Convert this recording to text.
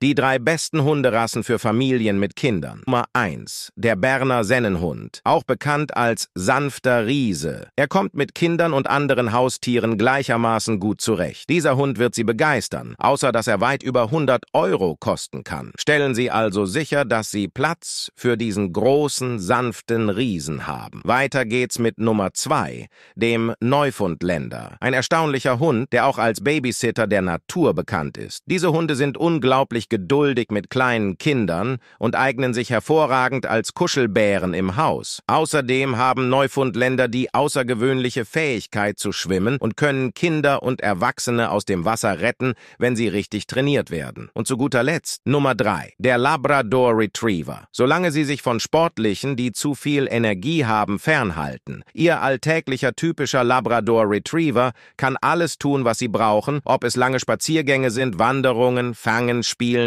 Die drei besten Hunderassen für Familien mit Kindern. Nummer 1. Der Berner Sennenhund, auch bekannt als sanfter Riese. Er kommt mit Kindern und anderen Haustieren gleichermaßen gut zurecht. Dieser Hund wird Sie begeistern, außer dass er weit über 100 Euro kosten kann. Stellen Sie also sicher, dass Sie Platz für diesen großen, sanften Riesen haben. Weiter geht's mit Nummer 2, dem Neufundländer. Ein erstaunlicher Hund, der auch als Babysitter der Natur bekannt ist. Diese Hunde sind unglaublich geduldig mit kleinen Kindern und eignen sich hervorragend als Kuschelbären im Haus. Außerdem haben Neufundländer die außergewöhnliche Fähigkeit zu schwimmen und können Kinder und Erwachsene aus dem Wasser retten, wenn sie richtig trainiert werden. Und zu guter Letzt Nummer drei: Der Labrador Retriever. Solange sie sich von Sportlichen, die zu viel Energie haben, fernhalten. Ihr alltäglicher typischer Labrador Retriever kann alles tun, was sie brauchen, ob es lange Spaziergänge sind, Wanderungen, Fangen, Spielen,